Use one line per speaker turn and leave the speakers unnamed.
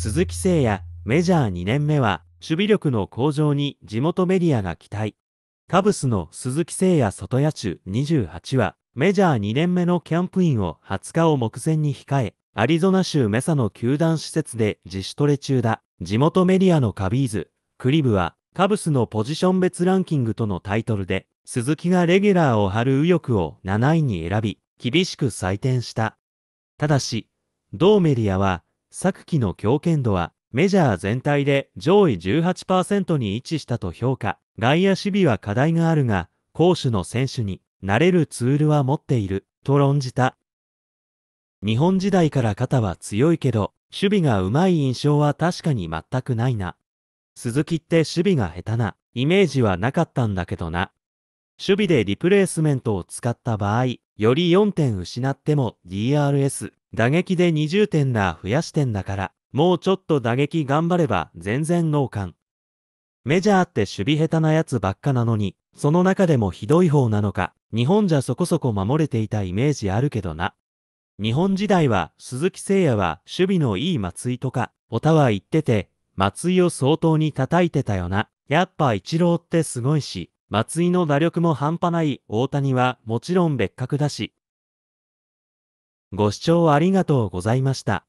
鈴木誠也、メジャー2年目は、守備力の向上に地元メディアが期待。カブスの鈴木誠也外野手28は、メジャー2年目のキャンプインを20日を目前に控え、アリゾナ州メサの球団施設で自主トレ中だ。地元メディアのカビーズ、クリブは、カブスのポジション別ランキングとのタイトルで、鈴木がレギュラーを張る右翼を7位に選び、厳しく採点した。ただし、同メディアは、昨季の強権度はメジャー全体で上位18%に位置したと評価。外野守備は課題があるが、攻守の選手に慣れるツールは持っている、と論じた。日本時代から肩は強いけど、守備が上手い印象は確かに全くないな。鈴木って守備が下手な、イメージはなかったんだけどな。守備でリプレイスメントを使った場合、より4点失っても DRS 打撃で20点だ、増やしてんだから、もうちょっと打撃頑張れば全然脳幹。メジャーって守備下手なやつばっかなのに、その中でもひどい方なのか、日本じゃそこそこ守れていたイメージあるけどな。日本時代は鈴木誠也は守備のいい松井とか、オタワ行ってて、松井を相当に叩いてたよな。やっぱ一郎ってすごいし、松井の打力も半端ない大谷はもちろん別格だし、ご視聴ありがとうございました。